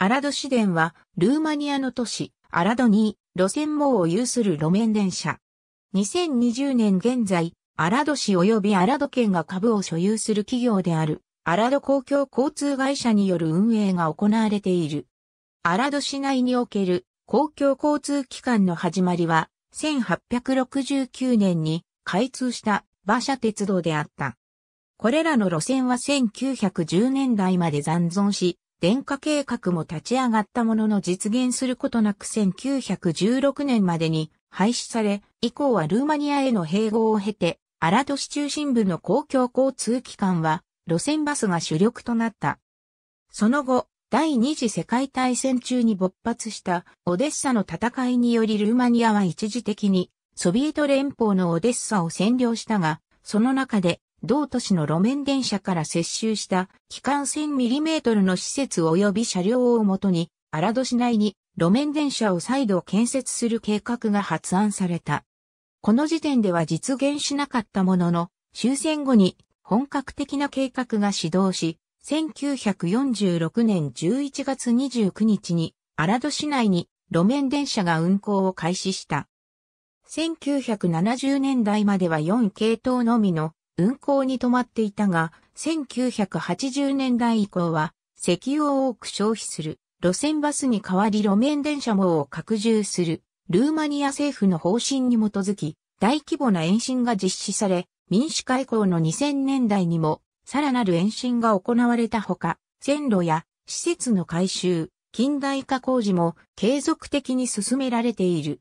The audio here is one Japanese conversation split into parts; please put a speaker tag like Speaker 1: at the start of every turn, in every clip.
Speaker 1: アラド市電は、ルーマニアの都市、アラドに、路線網を有する路面電車。2020年現在、アラド市及びアラド県が株を所有する企業である、アラド公共交通会社による運営が行われている。アラド市内における公共交通機関の始まりは、1869年に開通した馬車鉄道であった。これらの路線は1910年代まで残存し、電化計画も立ち上がったものの実現することなく1916年までに廃止され、以降はルーマニアへの併合を経て、アラド市中心部の公共交通機関は路線バスが主力となった。その後、第二次世界大戦中に勃発したオデッサの戦いによりルーマニアは一時的にソビエト連邦のオデッサを占領したが、その中で同都市の路面電車から接収した機関 1000mm の施設及び車両をもとに、荒戸市内に路面電車を再度建設する計画が発案された。この時点では実現しなかったものの、終戦後に本格的な計画が始動し、1946年11月29日に荒戸市内に路面電車が運行を開始した。1970年代までは4系統のみの運行に止まっていたが、1980年代以降は、石油を多く消費する、路線バスに代わり路面電車網を拡充する、ルーマニア政府の方針に基づき、大規模な延伸が実施され、民主化以降の2000年代にも、さらなる延伸が行われたほか、線路や施設の改修、近代化工事も継続的に進められている。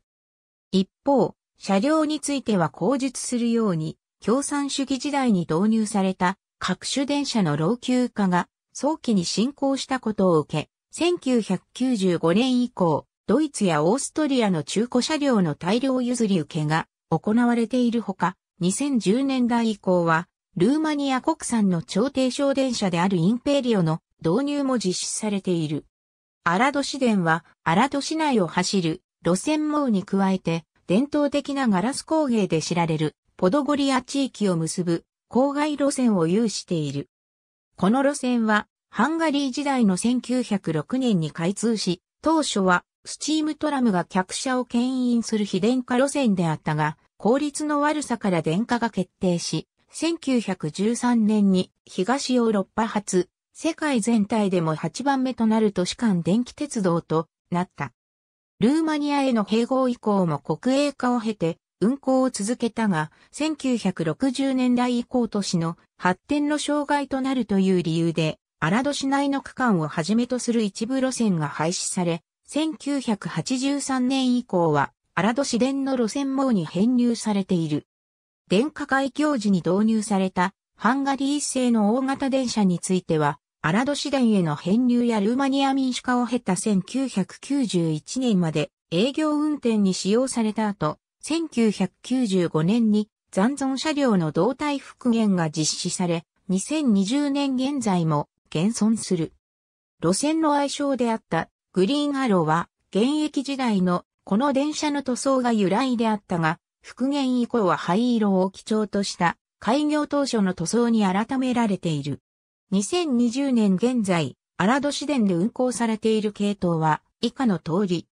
Speaker 1: 一方、車両については口述するように、共産主義時代に導入された各種電車の老朽化が早期に進行したことを受け、1995年以降、ドイツやオーストリアの中古車両の大量譲り受けが行われているほか、2010年代以降は、ルーマニア国産の超低小電車であるインペリオの導入も実施されている。アラド市電は、アラド市内を走る路線網に加えて、伝統的なガラス工芸で知られるポドゴリア地域を結ぶ郊外路線を有している。この路線は、ハンガリー時代の1906年に開通し、当初はスチームトラムが客車を牽引する非電化路線であったが、効率の悪さから電化が決定し、1913年に東ヨーロッパ発、世界全体でも8番目となる都市間電気鉄道となった。ルーマニアへの併合以降も国営化を経て、運行を続けたが、1960年代以降都市の発展の障害となるという理由で、荒戸市内の区間をはじめとする一部路線が廃止され、1983年以降は、荒戸市電の路線網に編入されている。電化開業時に導入された、ハンガリー製の大型電車については、荒戸市電への編入やルーマニア民主化を経た1991年まで営業運転に使用された後、1995年に残存車両の動態復元が実施され、2020年現在も現存する。路線の愛称であったグリーンアローは現役時代のこの電車の塗装が由来であったが、復元以降は灰色を基調とした開業当初の塗装に改められている。2020年現在、荒戸市電で運行されている系統は以下の通り。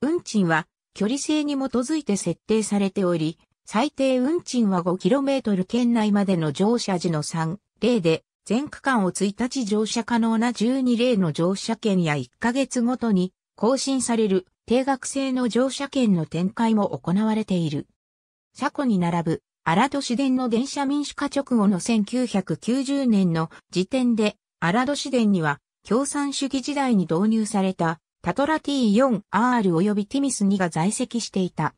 Speaker 1: 運賃は距離制に基づいて設定されており、最低運賃は 5km 圏内までの乗車時の3例で、全区間を1日乗車可能な12例の乗車券や1ヶ月ごとに更新される定額制の乗車券の展開も行われている。車庫に並ぶ荒戸市電の電車民主化直後の1990年の時点で荒戸市電には共産主義時代に導入されたタトラ T4R 及びティミス2が在籍していた。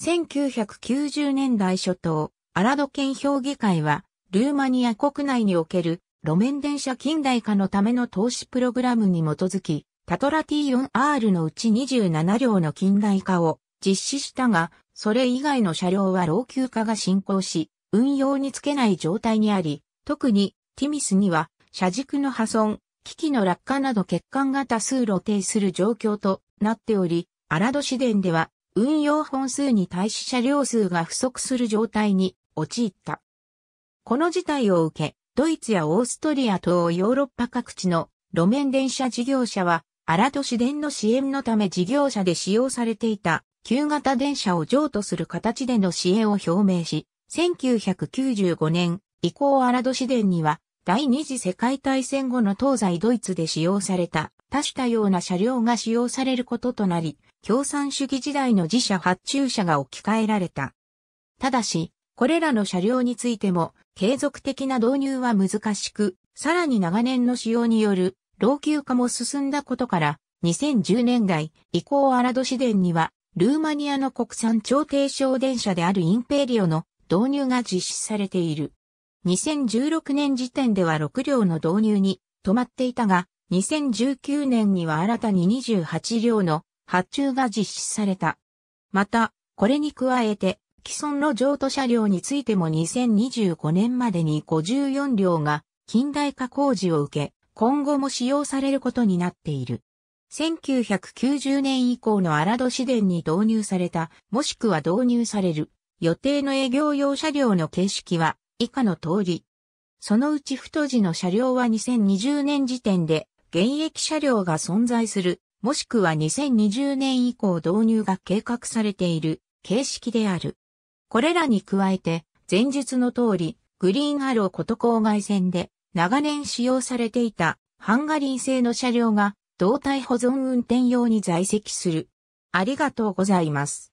Speaker 1: 1990年代初頭、アラド県評議会は、ルーマニア国内における路面電車近代化のための投資プログラムに基づき、タトラ T4R のうち27両の近代化を実施したが、それ以外の車両は老朽化が進行し、運用につけない状態にあり、特にティミスには車軸の破損、機器の落下など欠陥が多数露呈する状況となっており、荒戸市電では運用本数に対し車両数が不足する状態に陥った。この事態を受け、ドイツやオーストリア等ヨーロッパ各地の路面電車事業者は、荒戸市電の支援のため事業者で使用されていた旧型電車を譲渡する形での支援を表明し、1995年以降荒戸市電には第二次世界大戦後の東西ドイツで使用された多種多様な車両が使用されることとなり、共産主義時代の自社発注車が置き換えられた。ただし、これらの車両についても継続的な導入は難しく、さらに長年の使用による老朽化も進んだことから、2010年代以降アラド市電には、ルーマニアの国産超低床電車であるインペリオの導入が実施されている。2016年時点では6両の導入に止まっていたが、2019年には新たに28両の発注が実施された。また、これに加えて、既存の譲渡車両についても2025年までに54両が近代化工事を受け、今後も使用されることになっている。1990年以降の荒戸市電に導入された、もしくは導入される、予定の営業用車両の形式は、以下の通り。そのうち太字の車両は2020年時点で現役車両が存在する、もしくは2020年以降導入が計画されている形式である。これらに加えて、前述の通り、グリーンアローこと郊外線で長年使用されていたハンガリー製の車両が胴体保存運転用に在籍する。ありがとうございます。